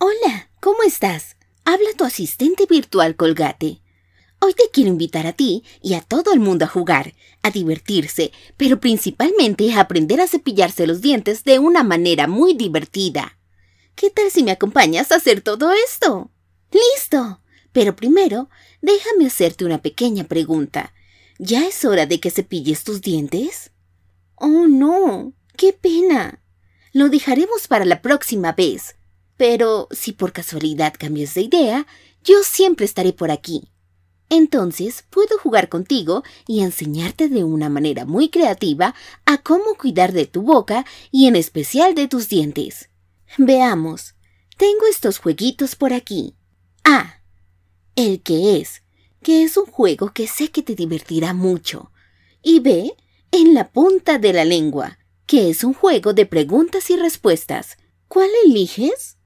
Hola, ¿cómo estás? Habla tu asistente virtual Colgate. Hoy te quiero invitar a ti y a todo el mundo a jugar, a divertirse, pero principalmente a aprender a cepillarse los dientes de una manera muy divertida. ¿Qué tal si me acompañas a hacer todo esto? ¡Listo! Pero primero, déjame hacerte una pequeña pregunta. ¿Ya es hora de que cepilles tus dientes? Oh, no. ¡Qué pena! Lo dejaremos para la próxima vez. Pero si por casualidad cambias de idea, yo siempre estaré por aquí. Entonces puedo jugar contigo y enseñarte de una manera muy creativa a cómo cuidar de tu boca y en especial de tus dientes. Veamos, tengo estos jueguitos por aquí. A. Ah, el que es, que es un juego que sé que te divertirá mucho. Y B, en la punta de la lengua, que es un juego de preguntas y respuestas. ¿Cuál eliges?